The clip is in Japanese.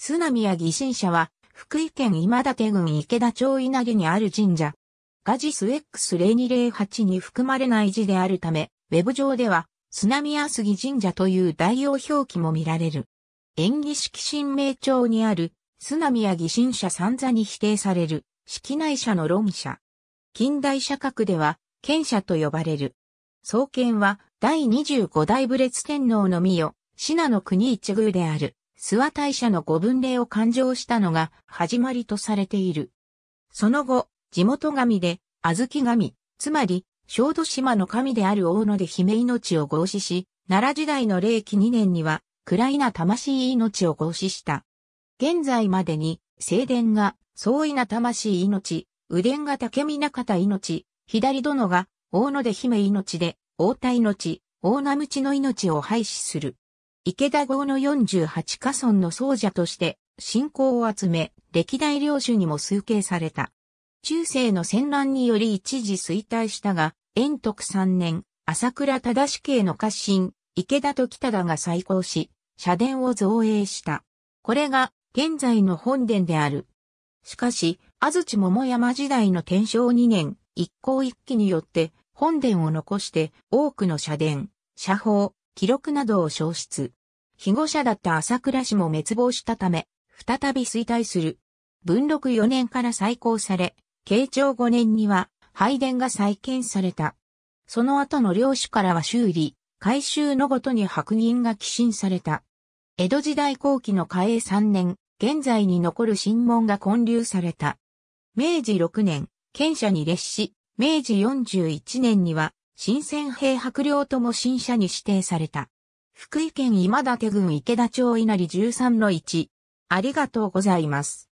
津波や犠牲者は、福井県今立郡池田町稲毛にある神社。ガジス X0208 に含まれない字であるため、ウェブ上では、津波あ杉神社という代用表記も見られる。演技式神明町にある、津波や犠牲者三座に否定される、式内社の論者。近代社格では、剣者と呼ばれる。創建は、第25代武列天皇の御代、信濃国一宮である。諏訪大社の御分霊を勘定したのが始まりとされている。その後、地元神で、小豆神、つまり、小豆島の神である大野で姫命を合祀し、奈良時代の霊紀2年には、位な魂命を合祀した。現在までに、正殿が、相意な魂命、右殿が竹中田命、左殿が、大野で姫命で、大田命、大名口の命を廃止する。池田郷の48家村の僧者として信仰を集め、歴代領主にも崇敬された。中世の戦乱により一時衰退したが、延徳3年、朝倉忠景の家臣、池田と北田が再興し、社殿を造営した。これが現在の本殿である。しかし、安土桃山時代の天正2年、一向一揆によって本殿を残して多くの社殿、社宝、記録などを消失。被護者だった朝倉氏も滅亡したため、再び衰退する。文禄4年から再興され、慶長5年には拝殿が再建された。その後の領主からは修理、改修のごとに白銀が寄進された。江戸時代後期の嘉永3年、現在に残る新門が建立された。明治6年、県社に列し、明治41年には新鮮兵白領とも新社に指定された。福井県今立郡池田町稲荷13の1。ありがとうございます。